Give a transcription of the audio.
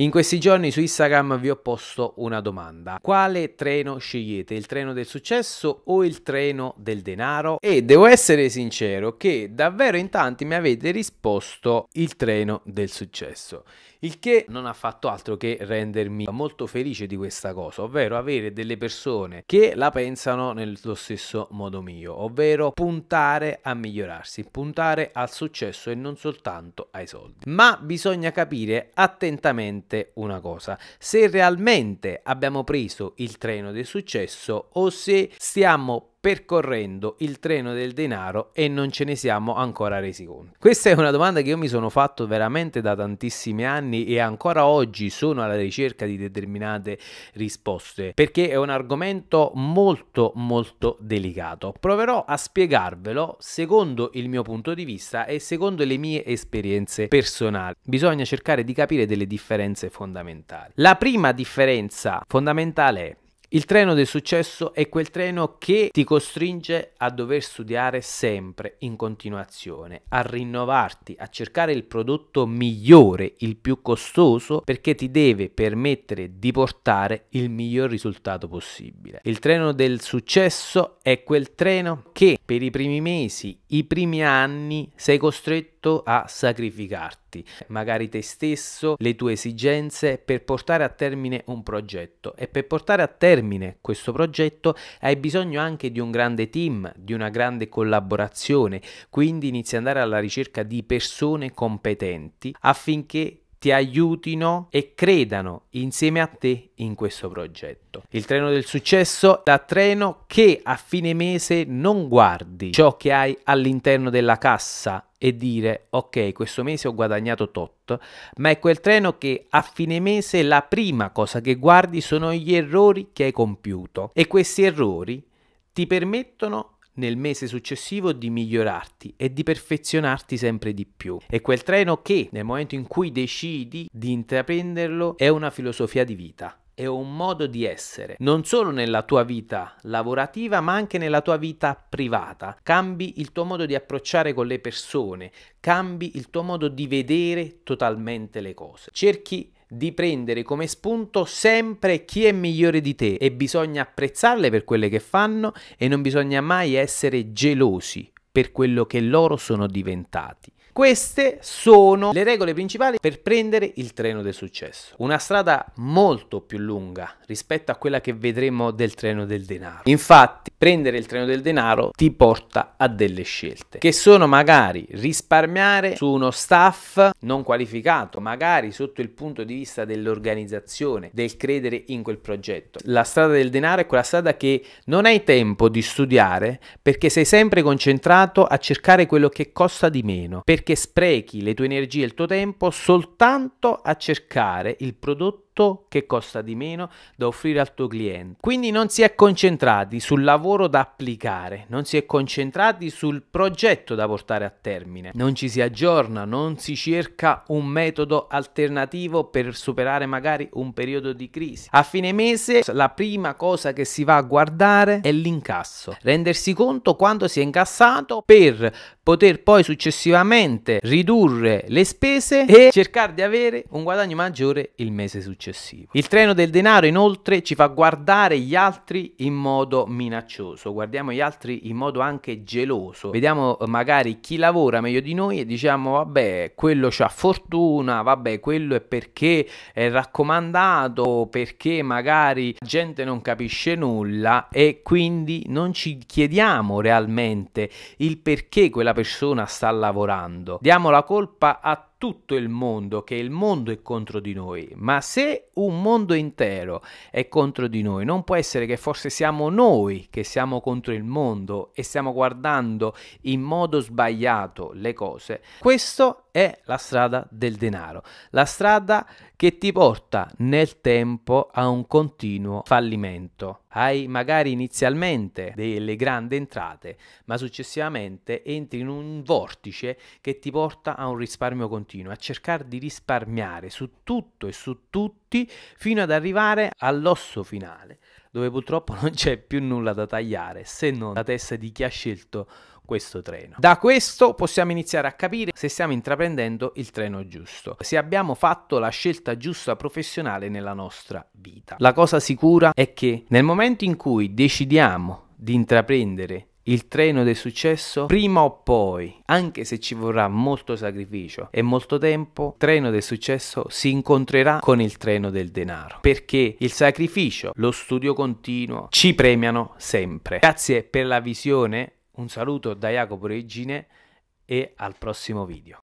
In questi giorni su Instagram vi ho posto una domanda. Quale treno scegliete? Il treno del successo o il treno del denaro? E devo essere sincero che davvero in tanti mi avete risposto il treno del successo. Il che non ha fatto altro che rendermi molto felice di questa cosa, ovvero avere delle persone che la pensano nello stesso modo mio, ovvero puntare a migliorarsi, puntare al successo e non soltanto ai soldi. Ma bisogna capire attentamente solamente una cosa, se realmente abbiamo preso il treno del successo o se stiamo percorrendo il treno del denaro e non ce ne siamo ancora resi conto? Questa è una domanda che io mi sono fatto veramente da tantissimi anni e ancora oggi sono alla ricerca di determinate risposte perché è un argomento molto molto delicato. Proverò a spiegarvelo secondo il mio punto di vista e secondo le mie esperienze personali. Bisogna cercare di capire delle differenze fondamentali. La prima differenza fondamentale è il treno del successo è quel treno che ti costringe a dover studiare sempre in continuazione, a rinnovarti, a cercare il prodotto migliore, il più costoso, perché ti deve permettere di portare il miglior risultato possibile. Il treno del successo è quel treno che per i primi mesi, i primi anni sei costretto a sacrificarti fatti, magari te stesso, le tue esigenze per portare a termine un progetto e per portare a termine questo progetto hai bisogno anche di un grande team, di una grande collaborazione, quindi inizi ad andare alla ricerca di persone competenti affinché ti aiutino e credano insieme a te in questo progetto. Il treno del successo da treno che a fine mese non guardi ciò che hai all'interno della cassa e dire ok questo mese ho guadagnato tot ma è quel treno che a fine mese la prima cosa che guardi sono gli errori che hai compiuto e questi errori ti permettono nel mese successivo di migliorarti e di perfezionarti sempre di più. E quel treno che nel momento in cui decidi di intraprenderlo è una filosofia di vita è un modo di essere, non solo nella tua vita lavorativa, ma anche nella tua vita privata. Cambi il tuo modo di approcciare con le persone, cambi il tuo modo di vedere totalmente le cose. Cerchi di prendere come spunto sempre chi è migliore di te e bisogna apprezzarle per quelle che fanno e non bisogna mai essere gelosi per quello che loro sono diventati. Queste sono le regole principali per prendere il treno del successo. Una strada molto più lunga rispetto a quella che vedremo del treno del denaro. Infatti, prendere il treno del denaro ti porta a delle scelte, che sono magari risparmiare su uno staff non qualificato, magari sotto il punto di vista dell'organizzazione, del credere in quel progetto. La strada del denaro è quella strada che non hai tempo di studiare perché sei sempre concentrato a cercare quello che costa di meno, perché perché sprechi le tue energie e il tuo tempo soltanto a cercare il prodotto prodotto che costa di meno da offrire al tuo cliente. Quindi non si è concentrati sul lavoro da applicare, non si è concentrati sul progetto da portare a termine, non ci si aggiorna, non si cerca un metodo alternativo per superare magari un periodo di crisi. A fine mese la prima cosa che si va a guardare è l'incasso, rendersi conto quanto si è incassato per poter poi successivamente ridurre le spese e cercare di avere un guadagno maggiore il mese successivo successivo. Il treno del denaro inoltre ci fa guardare gli altri in modo minaccioso, guardiamo gli altri in modo anche geloso, vediamo eh, magari chi lavora meglio di noi e diciamo vabbè quello c'ha fortuna, vabbè quello è perché è raccomandato, perché magari la gente non capisce nulla e quindi non ci chiediamo realmente il perché quella persona sta lavorando. Diamo la colpa a tutti tutto il mondo che il mondo è contro di noi, ma se un mondo intero è contro di noi, non può essere che forse siamo noi che siamo contro il mondo e stiamo guardando in modo sbagliato le cose. Questa è la strada del denaro, la strada che ti porta nel tempo a un continuo fallimento. Hai magari inizialmente delle grandi entrate, ma successivamente entri in un vortice che ti porta a un risparmio continuo, a cercare di risparmiare su tutto e su tutti fino ad arrivare all'osso finale dove purtroppo non c'è più nulla da tagliare se non la testa di chi ha scelto questo treno. Da questo possiamo iniziare a capire se stiamo intraprendendo il treno giusto, se abbiamo fatto la scelta giusta professionale nella nostra vita. La cosa sicura è che nel momento in cui decidiamo di intraprendere il treno del successo prima o poi, anche se ci vorrà molto sacrificio e molto tempo, il treno del successo si incontrerà con il treno del denaro, perché il sacrificio, lo studio continuo ci premiano sempre. Grazie per la visione, un saluto da Jacopo Regine e al prossimo video.